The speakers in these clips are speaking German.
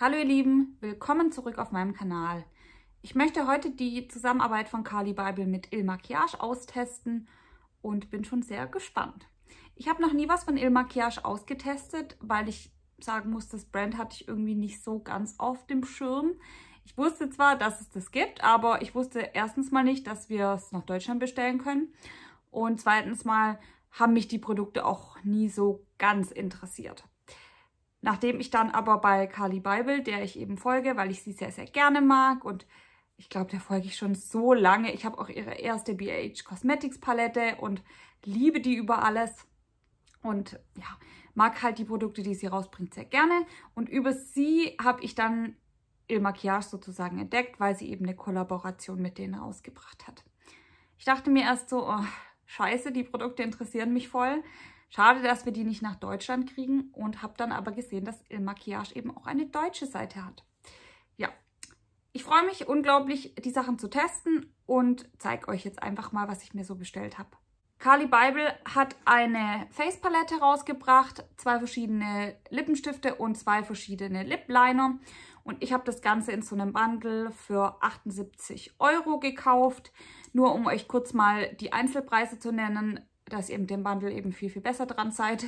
Hallo ihr Lieben, willkommen zurück auf meinem Kanal. Ich möchte heute die Zusammenarbeit von Carly Bible mit Il Maquillage austesten und bin schon sehr gespannt. Ich habe noch nie was von Il Maquillage ausgetestet, weil ich sagen muss, das Brand hatte ich irgendwie nicht so ganz auf dem Schirm. Ich wusste zwar, dass es das gibt, aber ich wusste erstens mal nicht, dass wir es nach Deutschland bestellen können und zweitens mal haben mich die Produkte auch nie so ganz interessiert. Nachdem ich dann aber bei Carly Bible, der ich eben folge, weil ich sie sehr, sehr gerne mag und ich glaube, der folge ich schon so lange. Ich habe auch ihre erste BH Cosmetics Palette und liebe die über alles. Und ja, mag halt die Produkte, die sie rausbringt, sehr gerne. Und über sie habe ich dann Il Maquillage sozusagen entdeckt, weil sie eben eine Kollaboration mit denen rausgebracht hat. Ich dachte mir erst so, oh, scheiße, die Produkte interessieren mich voll. Schade, dass wir die nicht nach Deutschland kriegen und habe dann aber gesehen, dass Il Maquillage eben auch eine deutsche Seite hat. Ja, ich freue mich unglaublich, die Sachen zu testen und zeige euch jetzt einfach mal, was ich mir so bestellt habe. Carly Bible hat eine Face-Palette rausgebracht, zwei verschiedene Lippenstifte und zwei verschiedene Lip Liner. Und ich habe das Ganze in so einem Bundle für 78 Euro gekauft. Nur um euch kurz mal die Einzelpreise zu nennen dass ihr mit dem Bundle eben viel, viel besser dran seid.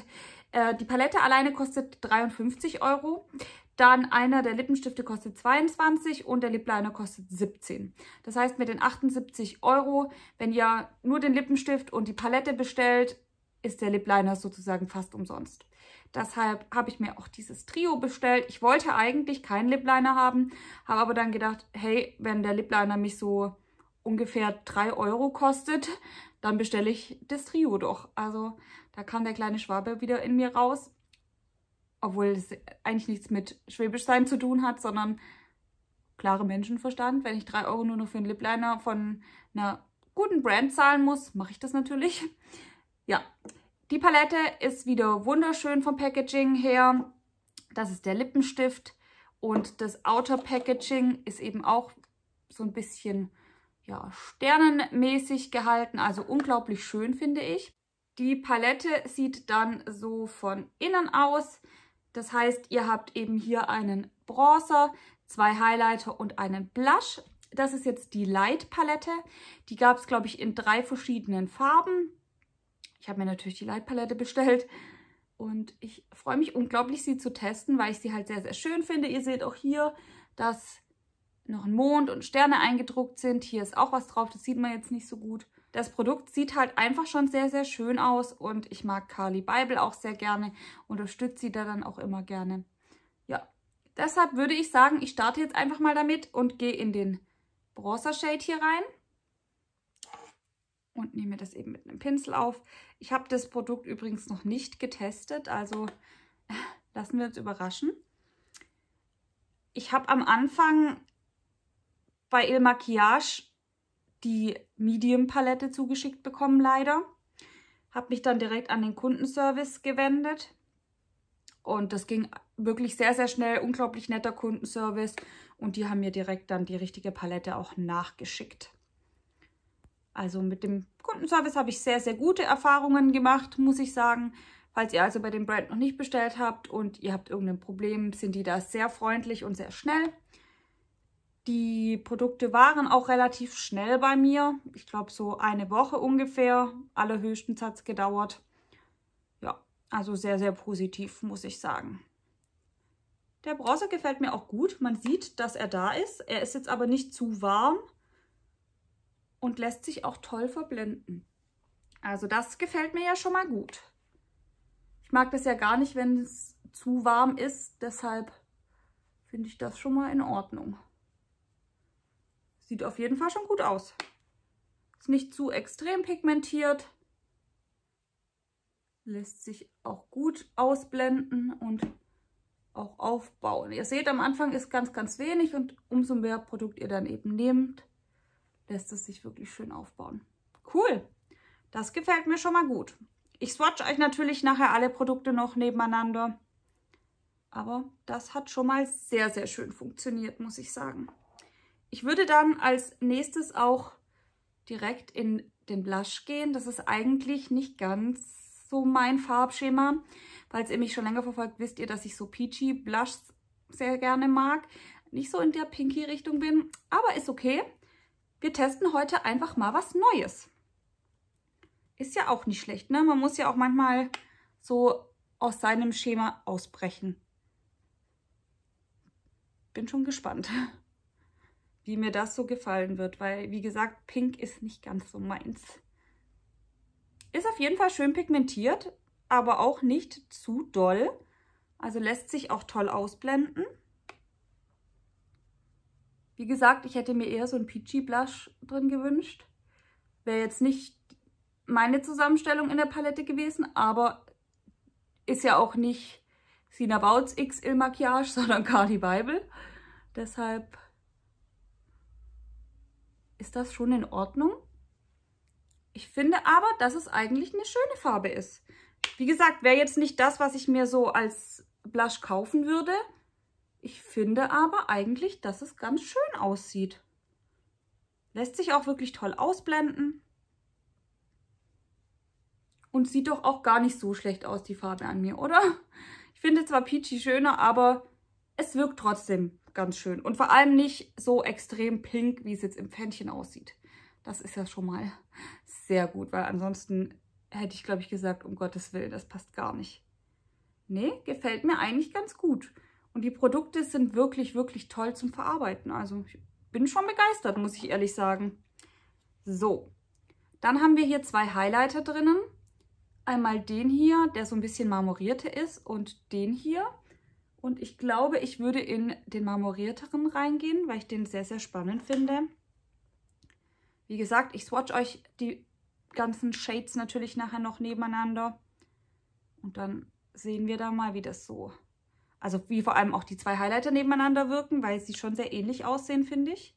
Äh, die Palette alleine kostet 53 Euro. Dann einer der Lippenstifte kostet 22 und der Lip Liner kostet 17. Das heißt, mit den 78 Euro, wenn ihr nur den Lippenstift und die Palette bestellt, ist der Lip Liner sozusagen fast umsonst. Deshalb habe ich mir auch dieses Trio bestellt. Ich wollte eigentlich keinen Lip Liner haben, habe aber dann gedacht, hey, wenn der Lip Liner mich so ungefähr 3 Euro kostet, dann bestelle ich das Trio doch. Also da kam der kleine Schwabe wieder in mir raus, obwohl es eigentlich nichts mit Schwäbisch sein zu tun hat, sondern klare Menschenverstand. Wenn ich 3 Euro nur noch für einen Lip Liner von einer guten Brand zahlen muss, mache ich das natürlich. Ja, die Palette ist wieder wunderschön vom Packaging her. Das ist der Lippenstift und das Outer Packaging ist eben auch so ein bisschen ja, sternenmäßig gehalten, also unglaublich schön, finde ich. Die Palette sieht dann so von innen aus. Das heißt, ihr habt eben hier einen Bronzer, zwei Highlighter und einen Blush. Das ist jetzt die Light Palette. Die gab es, glaube ich, in drei verschiedenen Farben. Ich habe mir natürlich die Light Palette bestellt. Und ich freue mich unglaublich, sie zu testen, weil ich sie halt sehr, sehr schön finde. Ihr seht auch hier, dass noch ein Mond und Sterne eingedruckt sind. Hier ist auch was drauf, das sieht man jetzt nicht so gut. Das Produkt sieht halt einfach schon sehr, sehr schön aus und ich mag Carly Bible auch sehr gerne, unterstütze sie da dann auch immer gerne. Ja, deshalb würde ich sagen, ich starte jetzt einfach mal damit und gehe in den Bronzer Shade hier rein und nehme das eben mit einem Pinsel auf. Ich habe das Produkt übrigens noch nicht getestet, also lassen wir uns überraschen. Ich habe am Anfang bei Il Maquillage die Medium-Palette zugeschickt bekommen, leider. Habe mich dann direkt an den Kundenservice gewendet. Und das ging wirklich sehr, sehr schnell. Unglaublich netter Kundenservice. Und die haben mir direkt dann die richtige Palette auch nachgeschickt. Also mit dem Kundenservice habe ich sehr, sehr gute Erfahrungen gemacht, muss ich sagen. Falls ihr also bei dem Brand noch nicht bestellt habt und ihr habt irgendein Problem, sind die da sehr freundlich und sehr schnell. Die Produkte waren auch relativ schnell bei mir. Ich glaube so eine Woche ungefähr. Allerhöchstens hat es gedauert. Ja, also sehr, sehr positiv, muss ich sagen. Der Bronzer gefällt mir auch gut. Man sieht, dass er da ist. Er ist jetzt aber nicht zu warm und lässt sich auch toll verblenden. Also das gefällt mir ja schon mal gut. Ich mag das ja gar nicht, wenn es zu warm ist. Deshalb finde ich das schon mal in Ordnung. Sieht auf jeden Fall schon gut aus. Ist nicht zu extrem pigmentiert. Lässt sich auch gut ausblenden und auch aufbauen. Ihr seht, am Anfang ist ganz, ganz wenig und umso mehr Produkt ihr dann eben nehmt, lässt es sich wirklich schön aufbauen. Cool, das gefällt mir schon mal gut. Ich swatch euch natürlich nachher alle Produkte noch nebeneinander. Aber das hat schon mal sehr, sehr schön funktioniert, muss ich sagen. Ich würde dann als nächstes auch direkt in den Blush gehen. Das ist eigentlich nicht ganz so mein Farbschema. Falls ihr mich schon länger verfolgt, wisst ihr, dass ich so peachy Blushs sehr gerne mag. Nicht so in der pinky Richtung bin, aber ist okay. Wir testen heute einfach mal was Neues. Ist ja auch nicht schlecht, ne? Man muss ja auch manchmal so aus seinem Schema ausbrechen. Bin schon gespannt. wie mir das so gefallen wird, weil, wie gesagt, Pink ist nicht ganz so meins. Ist auf jeden Fall schön pigmentiert, aber auch nicht zu doll. Also lässt sich auch toll ausblenden. Wie gesagt, ich hätte mir eher so ein Peachy Blush drin gewünscht. Wäre jetzt nicht meine Zusammenstellung in der Palette gewesen, aber ist ja auch nicht Sina Bauts XL Maquillage, sondern Cardi Bible. Deshalb ist das schon in Ordnung. Ich finde aber, dass es eigentlich eine schöne Farbe ist. Wie gesagt, wäre jetzt nicht das, was ich mir so als Blush kaufen würde. Ich finde aber eigentlich, dass es ganz schön aussieht. Lässt sich auch wirklich toll ausblenden. Und sieht doch auch gar nicht so schlecht aus, die Farbe an mir, oder? Ich finde zwar Peachy schöner, aber es wirkt trotzdem ganz schön. Und vor allem nicht so extrem pink, wie es jetzt im Pfännchen aussieht. Das ist ja schon mal sehr gut, weil ansonsten hätte ich, glaube ich, gesagt, um Gottes Willen, das passt gar nicht. Nee, gefällt mir eigentlich ganz gut. Und die Produkte sind wirklich, wirklich toll zum Verarbeiten. Also ich bin schon begeistert, muss ich ehrlich sagen. So, dann haben wir hier zwei Highlighter drinnen. Einmal den hier, der so ein bisschen marmorierte ist und den hier. Und ich glaube, ich würde in den marmorierteren reingehen, weil ich den sehr, sehr spannend finde. Wie gesagt, ich swatch euch die ganzen Shades natürlich nachher noch nebeneinander. Und dann sehen wir da mal, wie das so... Also wie vor allem auch die zwei Highlighter nebeneinander wirken, weil sie schon sehr ähnlich aussehen, finde ich.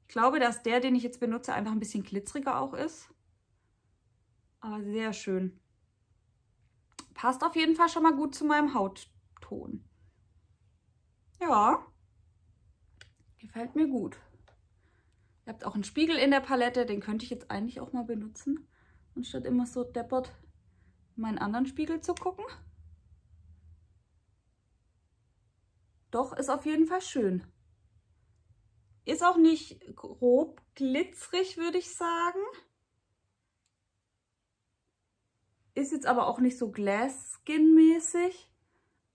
Ich glaube, dass der, den ich jetzt benutze, einfach ein bisschen glitzeriger auch ist. Aber sehr schön. Passt auf jeden Fall schon mal gut zu meinem Haut Ton. Ja, gefällt mir gut. Ihr habt auch einen Spiegel in der Palette, den könnte ich jetzt eigentlich auch mal benutzen, anstatt immer so deppert meinen anderen Spiegel zu gucken. Doch, ist auf jeden Fall schön. Ist auch nicht grob glitzerig, würde ich sagen. Ist jetzt aber auch nicht so Glass-Skin-mäßig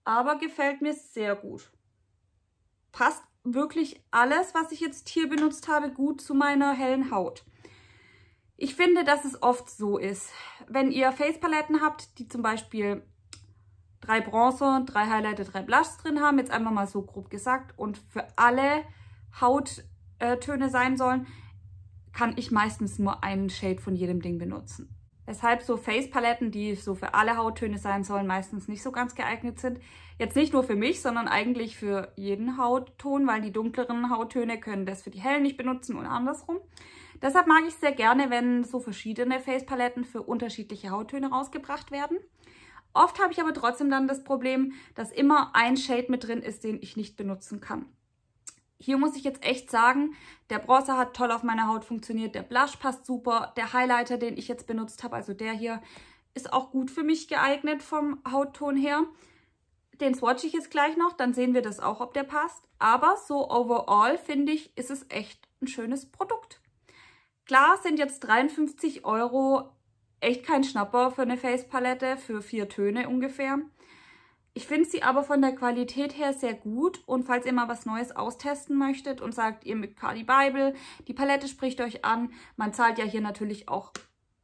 aber gefällt mir sehr gut. Passt wirklich alles, was ich jetzt hier benutzt habe, gut zu meiner hellen Haut. Ich finde, dass es oft so ist. Wenn ihr Face-Paletten habt, die zum Beispiel drei Bronzer, drei Highlighter, drei Blushs drin haben, jetzt einfach mal so grob gesagt, und für alle Hauttöne sein sollen, kann ich meistens nur einen Shade von jedem Ding benutzen. Weshalb so Face-Paletten, die so für alle Hauttöne sein sollen, meistens nicht so ganz geeignet sind. Jetzt nicht nur für mich, sondern eigentlich für jeden Hautton, weil die dunkleren Hauttöne können das für die hellen nicht benutzen und andersrum. Deshalb mag ich sehr gerne, wenn so verschiedene Face-Paletten für unterschiedliche Hauttöne rausgebracht werden. Oft habe ich aber trotzdem dann das Problem, dass immer ein Shade mit drin ist, den ich nicht benutzen kann hier muss ich jetzt echt sagen, der Bronzer hat toll auf meiner Haut funktioniert, der Blush passt super, der Highlighter, den ich jetzt benutzt habe, also der hier, ist auch gut für mich geeignet vom Hautton her. Den swatche ich jetzt gleich noch, dann sehen wir das auch, ob der passt. Aber so overall, finde ich, ist es echt ein schönes Produkt. Klar sind jetzt 53 Euro echt kein Schnapper für eine Face-Palette, für vier Töne ungefähr. Ich finde sie aber von der Qualität her sehr gut und falls ihr mal was Neues austesten möchtet und sagt, ihr mit Cardi Bible, die Palette spricht euch an, man zahlt ja hier natürlich auch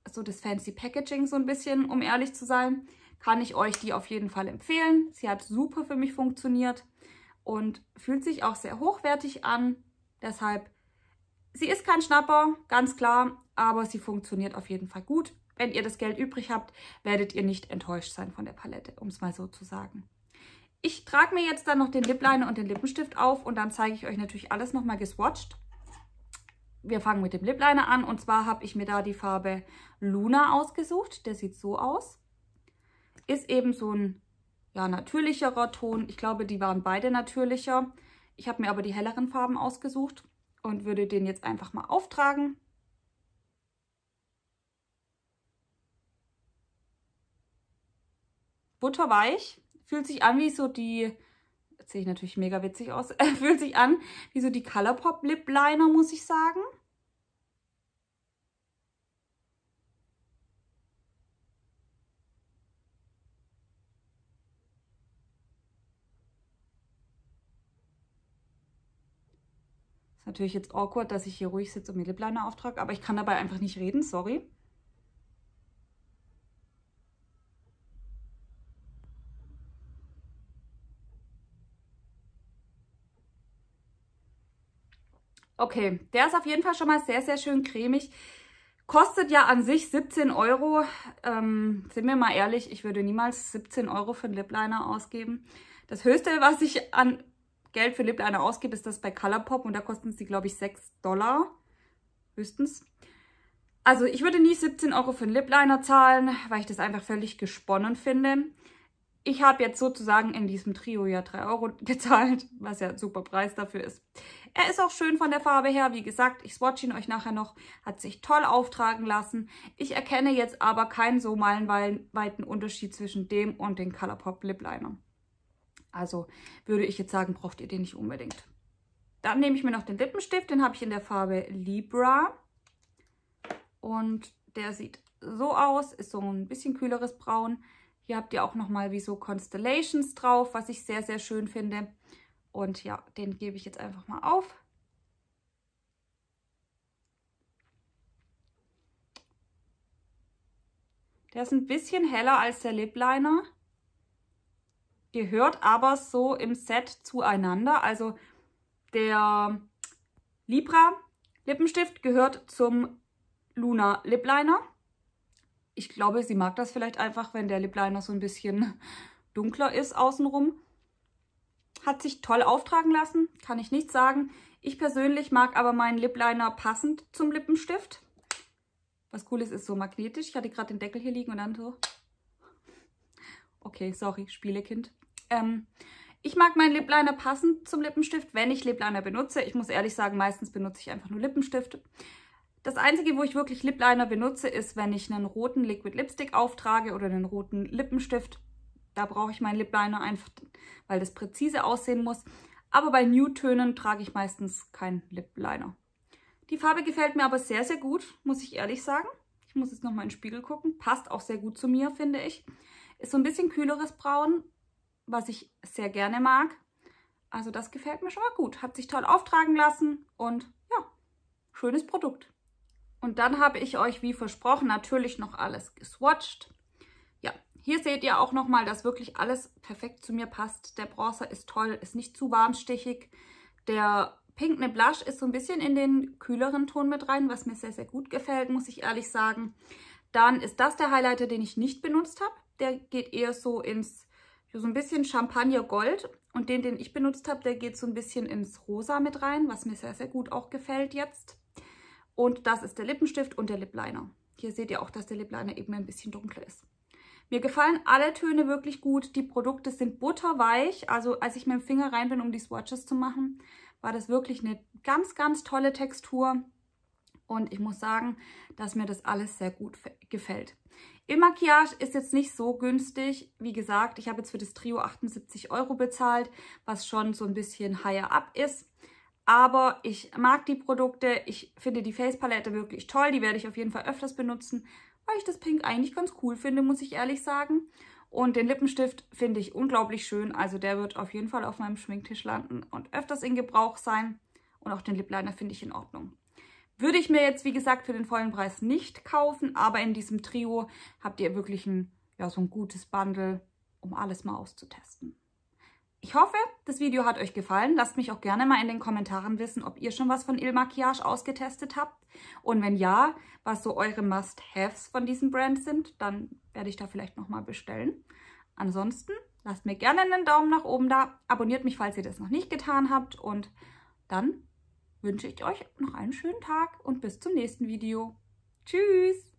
so das fancy Packaging so ein bisschen, um ehrlich zu sein, kann ich euch die auf jeden Fall empfehlen. Sie hat super für mich funktioniert und fühlt sich auch sehr hochwertig an, deshalb, sie ist kein Schnapper, ganz klar, aber sie funktioniert auf jeden Fall gut. Wenn ihr das Geld übrig habt, werdet ihr nicht enttäuscht sein von der Palette, um es mal so zu sagen. Ich trage mir jetzt dann noch den Lip Liner und den Lippenstift auf und dann zeige ich euch natürlich alles nochmal geswatcht. Wir fangen mit dem Lip Liner an und zwar habe ich mir da die Farbe Luna ausgesucht. Der sieht so aus. Ist eben so ein ja, natürlicherer Ton. Ich glaube, die waren beide natürlicher. Ich habe mir aber die helleren Farben ausgesucht und würde den jetzt einfach mal auftragen. butterweich. Fühlt sich an wie so die, jetzt sehe ich natürlich mega witzig aus, fühlt sich an wie so die Colourpop Lip Liner, muss ich sagen. natürlich jetzt awkward, dass ich hier ruhig sitze und mir Lip Liner auftrage, aber ich kann dabei einfach nicht reden, sorry. Okay, der ist auf jeden Fall schon mal sehr, sehr schön cremig. Kostet ja an sich 17 Euro. Ähm, sind wir mal ehrlich, ich würde niemals 17 Euro für einen Lip Liner ausgeben. Das Höchste, was ich an Geld für Lip Liner ausgebe, ist das bei Colourpop. Und da kosten sie, glaube ich, 6 Dollar. Höchstens. Also ich würde nie 17 Euro für einen Lip Liner zahlen, weil ich das einfach völlig gesponnen finde ich habe jetzt sozusagen in diesem Trio ja 3 Euro gezahlt, was ja ein super Preis dafür ist. Er ist auch schön von der Farbe her. Wie gesagt, ich swatch ihn euch nachher noch. Hat sich toll auftragen lassen. Ich erkenne jetzt aber keinen so meilenweiten Unterschied zwischen dem und dem Colourpop Lip Liner. Also würde ich jetzt sagen, braucht ihr den nicht unbedingt. Dann nehme ich mir noch den Lippenstift. Den habe ich in der Farbe Libra. Und der sieht so aus. Ist so ein bisschen kühleres Braun. Hier habt ihr auch nochmal wie so Constellations drauf, was ich sehr, sehr schön finde. Und ja, den gebe ich jetzt einfach mal auf. Der ist ein bisschen heller als der Lip Liner. Gehört aber so im Set zueinander. Also der Libra Lippenstift gehört zum Luna Lip Liner ich glaube, sie mag das vielleicht einfach, wenn der Lip Liner so ein bisschen dunkler ist außenrum. Hat sich toll auftragen lassen, kann ich nicht sagen. Ich persönlich mag aber meinen Lip Liner passend zum Lippenstift. Was cool ist, ist so magnetisch. Ich hatte gerade den Deckel hier liegen und dann so... Okay, sorry, Spielekind. Ähm, ich mag meinen Lip Liner passend zum Lippenstift, wenn ich Lip Liner benutze. Ich muss ehrlich sagen, meistens benutze ich einfach nur Lippenstift. Das Einzige, wo ich wirklich Lip Liner benutze, ist, wenn ich einen roten Liquid Lipstick auftrage oder einen roten Lippenstift. Da brauche ich meinen Lip Liner einfach, weil das präzise aussehen muss. Aber bei Nude-Tönen trage ich meistens keinen Lip Liner. Die Farbe gefällt mir aber sehr, sehr gut, muss ich ehrlich sagen. Ich muss jetzt nochmal in den Spiegel gucken. Passt auch sehr gut zu mir, finde ich. Ist so ein bisschen kühleres Braun, was ich sehr gerne mag. Also das gefällt mir schon mal gut. Hat sich toll auftragen lassen und ja, schönes Produkt. Und dann habe ich euch, wie versprochen, natürlich noch alles geswatcht. Ja, hier seht ihr auch nochmal, dass wirklich alles perfekt zu mir passt. Der Bronzer ist toll, ist nicht zu warmstichig. Der pinkne Blush ist so ein bisschen in den kühleren Ton mit rein, was mir sehr, sehr gut gefällt, muss ich ehrlich sagen. Dann ist das der Highlighter, den ich nicht benutzt habe. Der geht eher so ins, so ein bisschen Champagner-Gold. Und den, den ich benutzt habe, der geht so ein bisschen ins Rosa mit rein, was mir sehr, sehr gut auch gefällt jetzt. Und das ist der Lippenstift und der Lip Liner. Hier seht ihr auch, dass der Lip Liner eben ein bisschen dunkler ist. Mir gefallen alle Töne wirklich gut. Die Produkte sind butterweich. Also als ich mit dem Finger rein bin, um die Swatches zu machen, war das wirklich eine ganz, ganz tolle Textur. Und ich muss sagen, dass mir das alles sehr gut gefällt. Im Maquillage ist jetzt nicht so günstig. Wie gesagt, ich habe jetzt für das Trio 78 Euro bezahlt, was schon so ein bisschen higher up ist aber ich mag die Produkte. Ich finde die Face-Palette wirklich toll. Die werde ich auf jeden Fall öfters benutzen, weil ich das Pink eigentlich ganz cool finde, muss ich ehrlich sagen. Und den Lippenstift finde ich unglaublich schön. Also der wird auf jeden Fall auf meinem Schminktisch landen und öfters in Gebrauch sein. Und auch den Lip Liner finde ich in Ordnung. Würde ich mir jetzt, wie gesagt, für den vollen Preis nicht kaufen, aber in diesem Trio habt ihr wirklich ein, ja, so ein gutes Bundle, um alles mal auszutesten. Ich hoffe, das Video hat euch gefallen. Lasst mich auch gerne mal in den Kommentaren wissen, ob ihr schon was von Il Maquillage ausgetestet habt. Und wenn ja, was so eure Must-Haves von diesem Brand sind, dann werde ich da vielleicht nochmal bestellen. Ansonsten lasst mir gerne einen Daumen nach oben da, abonniert mich, falls ihr das noch nicht getan habt und dann wünsche ich euch noch einen schönen Tag und bis zum nächsten Video. Tschüss!